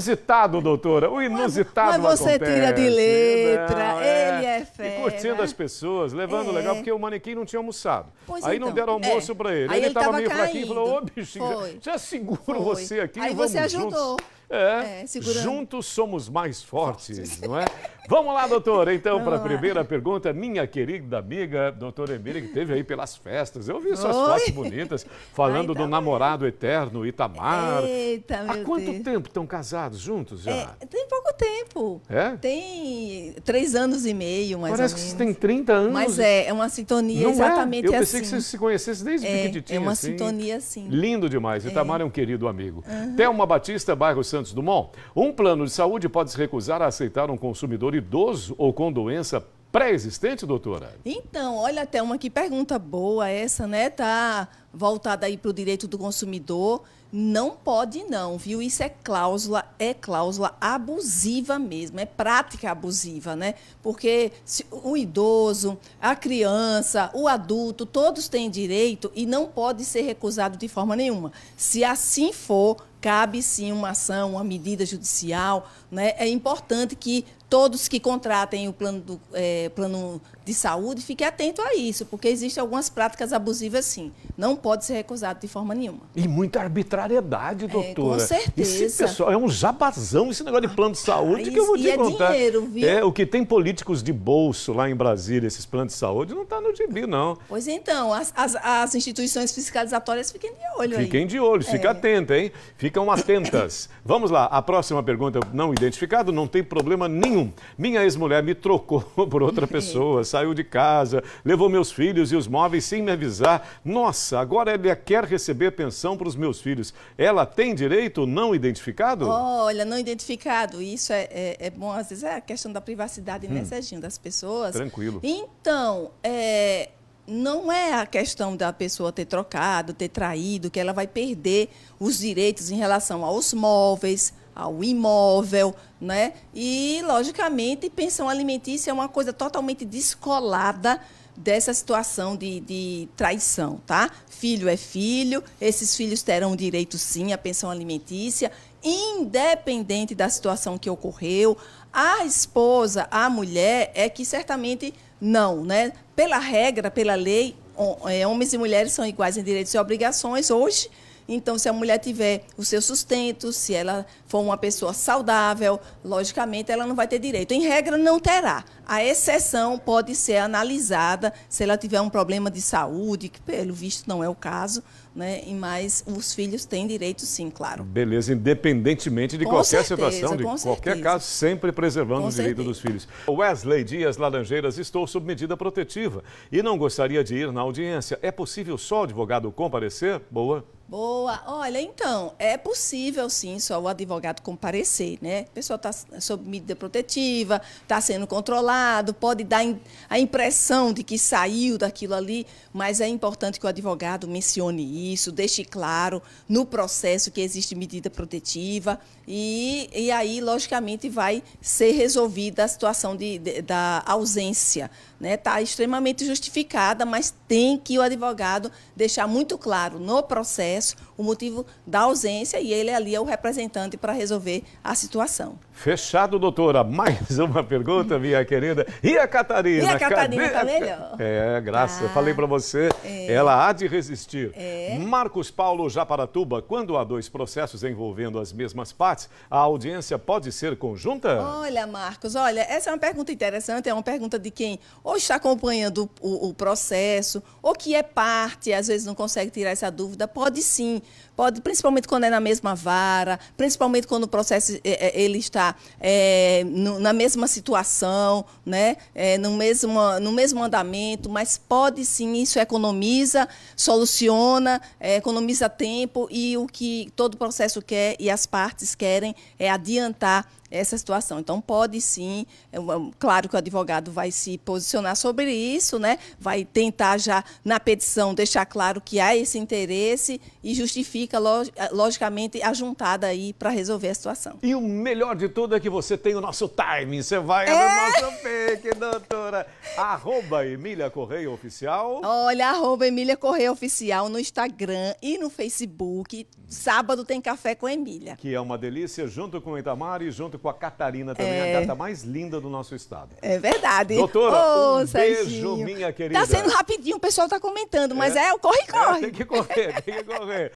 inusitado, doutora. O inusitado Mas você acontece. tira de letra, não, é. ele é fera. É e curtindo as pessoas, levando é. legal, porque o manequim não tinha almoçado. Pois aí então. não deram é. almoço é. para ele. Aí ele tava meio caindo. fraquinho e falou, ô, bichinho, já, já seguro Foi. você aqui Aí você ajudou. Juntos. É, é juntos somos mais fortes, não é? Vamos lá, doutor. Então, para a primeira pergunta, minha querida amiga, doutora Emília, que teve aí pelas festas. Eu vi suas Oi. fotos bonitas, falando Ai, tá do bem. namorado eterno Itamar. Eita, meu Há quanto Deus. tempo estão casados juntos já? É, tem pouco tempo. É? Tem três anos e meio, mais Parece ou menos. Parece que tem 30 anos. Mas é, é uma sintonia não é? exatamente assim. É? Eu pensei assim. que vocês se conhecessem desde é, pequenininho. É uma assim. sintonia, sim. Lindo demais. É. Itamar é, um querido amigo. Uhum. Thelma Batista, bairro Santos. Santos Dumont, um plano de saúde pode se recusar a aceitar um consumidor idoso ou com doença pré-existente, doutora? Então, olha até uma que pergunta boa essa, né? Tá voltada aí para o direito do consumidor, não pode não, viu? Isso é cláusula, é cláusula abusiva mesmo, é prática abusiva, né? Porque o idoso, a criança, o adulto, todos têm direito e não pode ser recusado de forma nenhuma. Se assim for, cabe sim uma ação, uma medida judicial, né? É importante que todos que contratem o plano, do, é, plano de saúde fiquem atentos a isso, porque existem algumas práticas abusivas sim. Não pode ser recusado de forma nenhuma. E muita arbitrariedade, doutora. É, com certeza. Esse pessoal é um jabazão, esse negócio de plano de saúde ah, que eu vou te e é contar. É dinheiro, viu? É, o que tem políticos de bolso lá em Brasília, esses planos de saúde, não está no gibi, não. Pois então, as, as, as, instituições fiscalizatórias fiquem de olho aí. Fiquem de olho, é. atenta, hein? Ficam atentas. Vamos lá, a próxima pergunta não identificado, não tem problema nenhum. Minha ex-mulher me trocou por outra é. pessoa, saiu de casa, levou meus filhos e os móveis sem me avisar. Nossa, agora Agora ele quer receber pensão para os meus filhos. Ela tem direito não identificado? Olha, não identificado. Isso é, é, é bom, às vezes é a questão da privacidade, né, hum. né, Serginho, das pessoas. Tranquilo. Então, é, não é a questão da pessoa ter trocado, ter traído, que ela vai perder os direitos em relação aos móveis, ao imóvel, né? E, logicamente, pensão alimentícia é uma coisa totalmente descolada dessa situação de, de traição, tá? Filho é filho, esses filhos terão direito sim à pensão alimentícia, independente da situação que ocorreu. A esposa, a mulher, é que certamente não, né? Pela regra, pela lei, é, homens e mulheres são iguais em direitos e obrigações hoje então, se a mulher tiver o seu sustento, se ela for uma pessoa saudável, logicamente ela não vai ter direito. Em regra, não terá. A exceção pode ser analisada se ela tiver um problema de saúde, que pelo visto não é o caso, né? Mas os filhos têm direito, sim, claro. Beleza, independentemente de com qualquer certeza, situação, de qualquer certeza. caso, sempre preservando com o direito certeza. dos filhos. Wesley Dias Laranjeiras, estou sob medida protetiva e não gostaria de ir na audiência. É possível só o advogado comparecer? Boa. Boa. Olha, então, é possível sim só o advogado comparecer, né? A pessoa está sob medida protetiva, está sendo controlado, pode dar a impressão de que saiu daquilo ali, mas é importante que o advogado mencione isso, deixe claro no processo que existe medida protetiva e, e aí, logicamente, vai ser resolvida a situação de, de da ausência. Está né? Tá extremamente justificada, mas tem que o advogado deixar muito claro no processo es o motivo da ausência e ele ali é o representante para resolver a situação. Fechado, doutora. Mais uma pergunta, minha querida. E a Catarina? E a Catarina está melhor. É, graça. Ah, Falei para você, é. ela há de resistir. É. Marcos Paulo Japaratuba, quando há dois processos envolvendo as mesmas partes, a audiência pode ser conjunta? Olha, Marcos, olha, essa é uma pergunta interessante, é uma pergunta de quem ou está acompanhando o, o processo, ou que é parte, às vezes não consegue tirar essa dúvida, pode sim Pode, principalmente quando é na mesma vara, principalmente quando o processo é, é, ele está é, no, na mesma situação, né? É, no, mesmo, no mesmo andamento, mas pode sim, isso economiza, soluciona, é, economiza tempo e o que todo processo quer e as partes querem é adiantar essa situação. Então, pode sim, é, é, claro que o advogado vai se posicionar sobre isso, né? vai tentar já na petição deixar claro que há esse interesse e justifica, é, logicamente, a juntada aí para resolver a situação. E o melhor de tudo é que você tem o nosso time. Você vai é... no nosso fake, doutora. Arroba Emília Correia Oficial. Olha, arroba Emília Correia Oficial no Instagram e no Facebook. Sábado tem Café com Emília. Que é uma delícia, junto com o Itamar e junto com a Catarina também, é... a gata mais linda do nosso estado. É verdade. Doutora, Ô, um Serginho. beijo, minha querida. Tá sendo rapidinho, o pessoal tá comentando, mas é, é corre, é, corre. É, tem que correr, tem que correr.